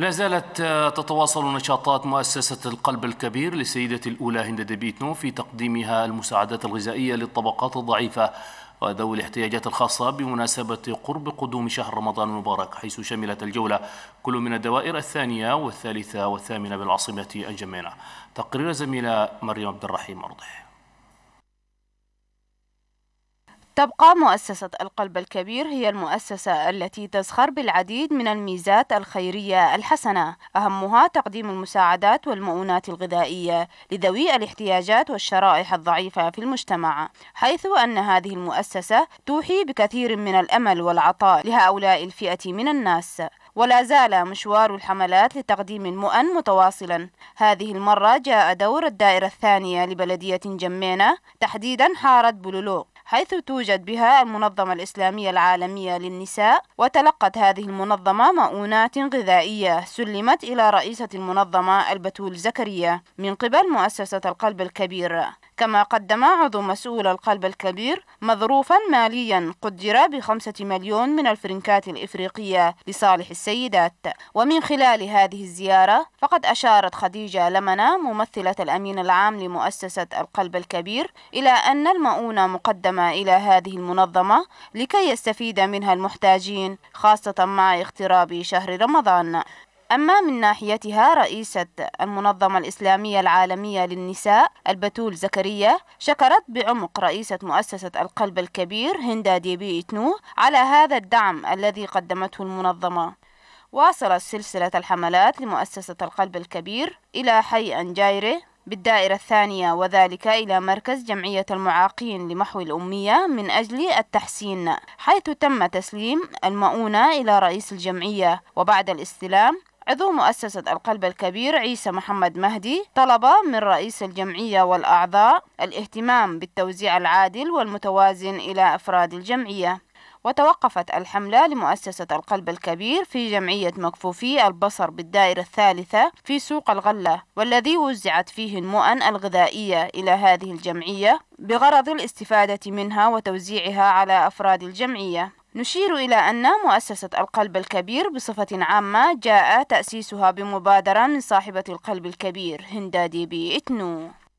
لا زالت آه، تتواصل نشاطات مؤسسة القلب الكبير لسيدة الأولى هند دبيتنو في تقديمها المساعدات الغذائية للطبقات الضعيفة وذوي الاحتياجات الخاصة بمناسبة قرب قدوم شهر رمضان المبارك حيث شملت الجولة كل من الدوائر الثانية والثالثة والثامنة بالعاصمة الجمينة تقرير زميلة مريم عبد الرحيم أرضح تبقى مؤسسة القلب الكبير هي المؤسسة التي تزخر بالعديد من الميزات الخيرية الحسنة أهمها تقديم المساعدات والمؤونات الغذائية لذوي الاحتياجات والشرائح الضعيفة في المجتمع حيث أن هذه المؤسسة توحي بكثير من الأمل والعطاء لهؤلاء الفئة من الناس ولا زال مشوار الحملات لتقديم المؤن متواصلا هذه المرة جاء دور الدائرة الثانية لبلدية جمينة تحديدا حارة بلولوق حيث توجد بها المنظمة الإسلامية العالمية للنساء وتلقت هذه المنظمة مؤونات غذائية سلمت إلى رئيسة المنظمة البتول زكريا من قبل مؤسسة القلب الكبير كما قدم عضو مسؤول القلب الكبير مظروفا ماليا قدر بخمسة مليون من الفرنكات الإفريقية لصالح السيدات ومن خلال هذه الزيارة فقد أشارت خديجة لمنة ممثلة الأمين العام لمؤسسة القلب الكبير إلى أن المؤونة مقدمة إلى هذه المنظمة لكي يستفيد منها المحتاجين خاصة مع اقتراب شهر رمضان أما من ناحيتها رئيسة المنظمة الإسلامية العالمية للنساء البتول زكريا شكرت بعمق رئيسة مؤسسة القلب الكبير هندا ديبي إتنو على هذا الدعم الذي قدمته المنظمة واصلت سلسلة الحملات لمؤسسة القلب الكبير إلى حي أنجايرة بالدائرة الثانية وذلك إلى مركز جمعية المعاقين لمحو الأمية من أجل التحسين حيث تم تسليم المؤونة إلى رئيس الجمعية وبعد الاستلام عضو مؤسسة القلب الكبير عيسى محمد مهدي طلب من رئيس الجمعية والأعضاء الاهتمام بالتوزيع العادل والمتوازن إلى أفراد الجمعية وتوقفت الحملة لمؤسسة القلب الكبير في جمعية مكفوفي البصر بالدائرة الثالثة في سوق الغلة والذي وزعت فيه المؤن الغذائية إلى هذه الجمعية بغرض الاستفادة منها وتوزيعها على أفراد الجمعية نشير إلى أن مؤسسة القلب الكبير بصفة عامة جاء تأسيسها بمبادرة من صاحبة القلب الكبير هندا دي بي إتنو